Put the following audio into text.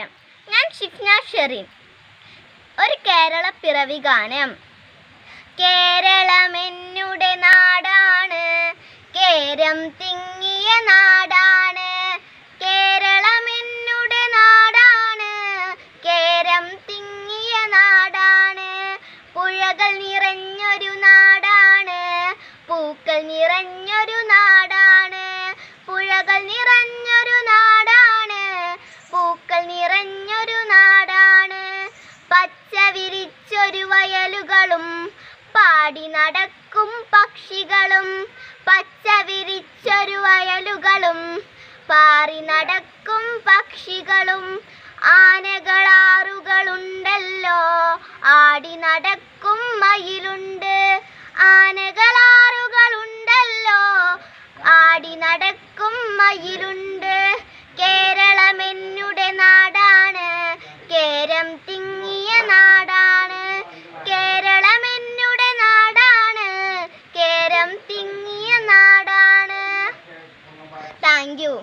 നമസ്കാരം ഞാൻ ഷിഫ്ന ഷെറിൻ ഒരു കേരള പിറവി ഗാനം കേരളം എന്നുടെ നാടാണ് കേരം തിങ്ങിയ നാടാണ് കേരളം എന്നുടെ നാടാണ് കേരം തിങ്ങിയ നാടാണ് പുഴകൾ നിറഞ്ഞൊരു നാടാണ് പൂക്കൾ നിറഞ്ഞൊരു നാടാണ് കുയിലുകളും പാടി നടക്കും പക്ഷികളും പച്ച വിരിച്ചൊരു വയലുകളും പാറി നടക്കും പക്ഷികളും ആനകളാറുകളുണ്ടല്ലോ ആടി നടക്കും മയിലുണ്ട് ആനകളാറുകളുണ്ടല്ലോ ആടി നടക്കും മയിലുണ്ട് തിങ്ങിയ നാടാണ് താങ്ക് യു